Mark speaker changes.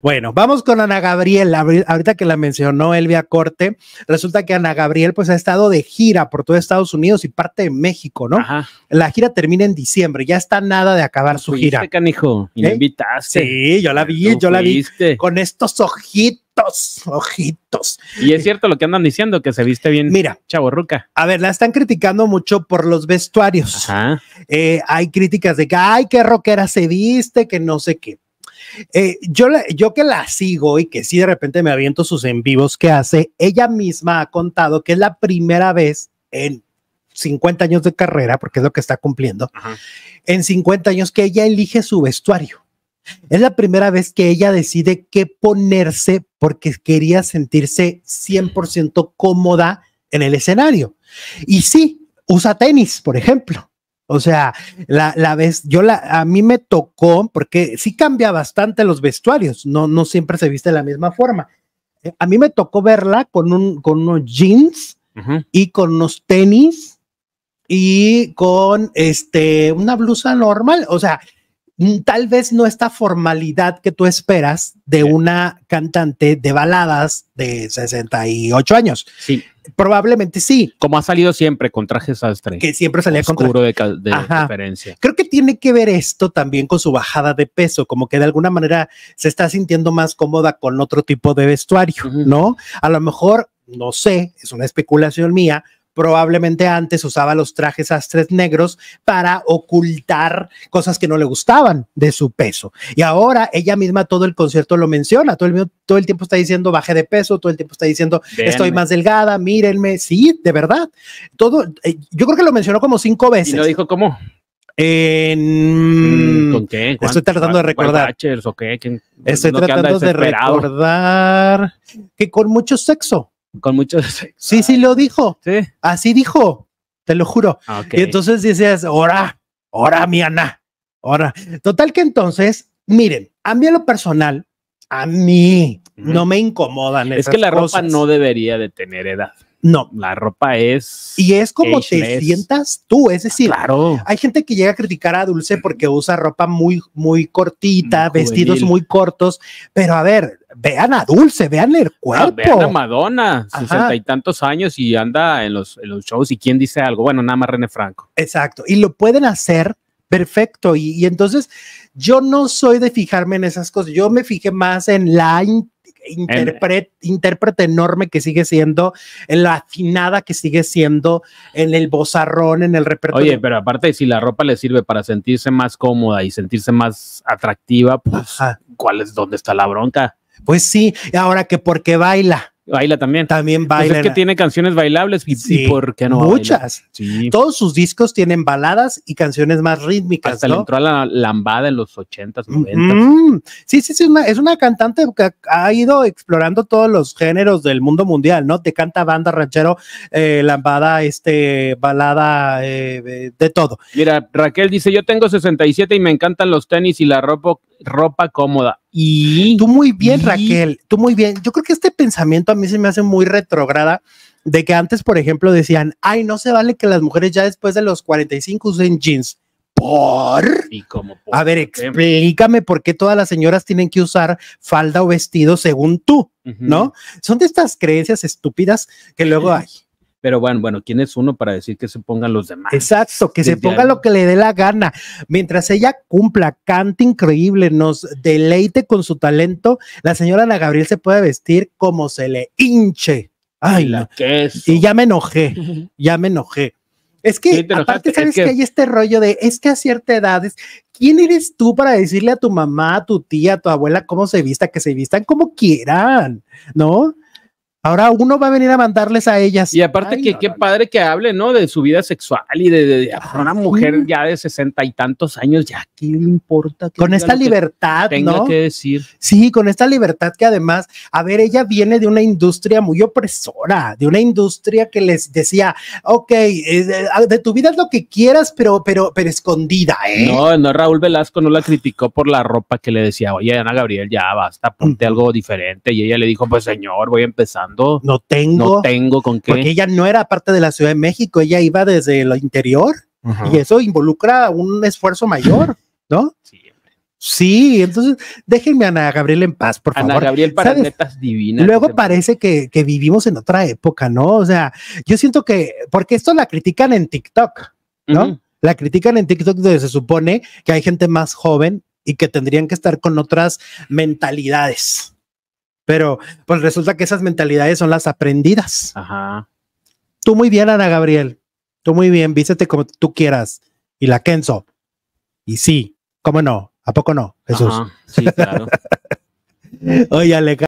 Speaker 1: Bueno, vamos con Ana Gabriel. Ahorita que la mencionó Elvia Corte, resulta que Ana Gabriel pues ha estado de gira por todo Estados Unidos y parte de México, ¿no? Ajá. La gira termina en diciembre, ya está nada de acabar su gira. canijo, y la invitaste.
Speaker 2: Sí, yo la vi, yo la vi con estos ojitos, ojitos. Y es cierto lo que andan diciendo, que se viste bien. Mira, chaborruca. A ver, la están criticando mucho por los vestuarios. Ajá. Eh,
Speaker 1: hay críticas de que, ay, qué rockera se viste, que no sé qué eh, yo, yo que la sigo y que sí de repente me aviento sus en vivos que hace, ella misma ha contado que es la primera vez en 50 años de carrera, porque es lo que está cumpliendo, en 50 años que ella elige su vestuario. Es la primera vez que ella decide qué ponerse porque quería sentirse 100% cómoda en el escenario. Y sí, usa tenis, por ejemplo. O sea, la, vez, yo la, a mí me tocó, porque sí cambia bastante los vestuarios, no, no siempre se viste de la misma forma. Eh, a mí me tocó verla con, un, con unos jeans y con unos tenis y con este, una blusa normal. O sea, tal vez no esta formalidad que tú esperas de una cantante de baladas de 68 años.
Speaker 2: Sí. Probablemente sí. Como ha salido siempre con trajes sastre. Que siempre salía con traje. de,
Speaker 1: de Creo que tiene que ver esto también con su bajada de peso, como que de alguna manera se está sintiendo más cómoda con otro tipo de vestuario, ¿no? A lo mejor, no sé, es una especulación mía, Probablemente antes usaba los trajes astres negros para ocultar cosas que no le gustaban de su peso. Y ahora ella misma todo el concierto lo menciona, todo el, tiempo está diciendo baje de peso, todo el tiempo está diciendo estoy más delgada, mírenme, sí, de verdad. Todo, eh, yo creo que lo mencionó como cinco veces. Y lo dijo
Speaker 2: cómo. Mm, ¿Con qué? Estoy tratando de recordar. Estoy tratando de
Speaker 1: recordar que con mucho sexo con muchos. Sí, sí, lo dijo. Sí. Así dijo, te lo juro. Ah, y entonces dices, ahora, ahora, mi Ana, ahora. Total que entonces, miren, a mí a lo personal, a
Speaker 2: mí
Speaker 1: no me incomodan. Es que la ropa no
Speaker 2: debería de tener edad. No. La ropa es. Y es como te
Speaker 1: sientas tú. Es decir, claro. hay gente que llega a criticar a Dulce porque usa ropa muy, muy cortita, vestidos muy cortos. Pero a ver, vean a Dulce, vean el ah, cuerpo. vean a
Speaker 2: Madonna, Hay sesenta y tantos años y anda en los, los shows. ¿Y quién dice algo? Bueno, nada más René Franco.
Speaker 1: Exacto. Y lo pueden hacer perfecto. Y, y, entonces yo no soy de fijarme en esas cosas. Yo me fijé más en la intérprete, enorme que sigue siendo, en la afinada que sigue siendo, en el bozarrón, en el repertorio. Oye,
Speaker 2: pero aparte, si la ropa le sirve para sentirse más cómoda y sentirse más atractiva, pues, ¿cuál es dónde está la bronca?
Speaker 1: Pues sí, ahora que porque baila.
Speaker 2: Baila también. También baila. Pues es que tiene canciones bailables y, ¿por no? Muchas.
Speaker 1: Todos sus discos tienen baladas y canciones más
Speaker 2: rítmicas. Hasta le entró a la lambada en los 80s,
Speaker 1: sí, sí, sí. es una cantante que ha ido explorando todos los géneros del mundo mundial, ¿no? Te canta banda, ranchero,
Speaker 2: eh, lambada, este, balada, eh, de todo. Mira, Raquel dice: Yo tengo 67 y me encantan los tenis y la ropa ropa cómoda.
Speaker 1: Y tú muy bien, Raquel, tú muy bien. Yo creo que este pensamiento a mí se me hace muy retrograda de que antes, por ejemplo, decían, ay, no se vale que las mujeres ya después de los 45 usen jeans. ¿Por? ¿Y cómo A ver, explícame por qué todas las señoras tienen que usar falda o vestido según tú, ¿no? Son de estas creencias estúpidas que luego hay.
Speaker 2: Pero bueno, bueno, ¿quién es uno para decir que se pongan los demás? Exacto, que se ponga
Speaker 1: lo que le dé la gana. Mientras ella cumpla, cante increíble, nos deleite con su talento, la señora Ana Gabriel se puede vestir como se le hinche. Ay, la es. Y ya me enojé, ya me enojé. Es que, aparte, sabes que... hay este rollo de, es que a cierta edad, ¿quién eres tú para decirle a tu mamá, a tu tía, a tu abuela cómo se vista, que se vistan como quieran, ¿no? Ahora uno va a venir a mandarles a ellas. Y aparte que
Speaker 2: qué padre que hable, ¿no? De su vida sexual y de, ah, una mujer ya de sesenta y tantos años, ya, ¿qué le importa? con esta libertad, que que decir. Sí, con esta
Speaker 1: libertad que además, a ver, ella viene de una industria muy opresora, de una industria que les decía, ok, eh, de tu vida es lo que quieras, pero, pero, pero escondida, ¿eh? No,
Speaker 2: no, Raúl Velasco no la criticó por la ropa que le decía, oye, Ana Gabriel, ya basta, ponte algo diferente. Y ella le dijo, pues señor, voy empezando no tengo. No tengo con qué. Porque ella
Speaker 1: no era parte de la Ciudad de México, ella iba desde lo interior y eso involucra un esfuerzo mayor, ¿no? Sí. entonces déjenme a Ana Gabriel en paz, por favor. Ana Gabriel para netas divinas. Luego parece que, vivimos en otra época, ¿no? O sea, yo siento que, porque esto la critican en TikTok, ¿no? La critican en TikTok donde se supone que hay gente más joven y que tendrían que estar con otras mentalidades, pero pues resulta que esas mentalidades son las aprendidas. Ajá. Tú muy bien, Ana Gabriel. Tú muy bien, vístete como tú quieras. Y la Kenzo.
Speaker 2: Y sí, cómo no, ¿a poco no, Jesús? sí, claro. Oye, Alejandro.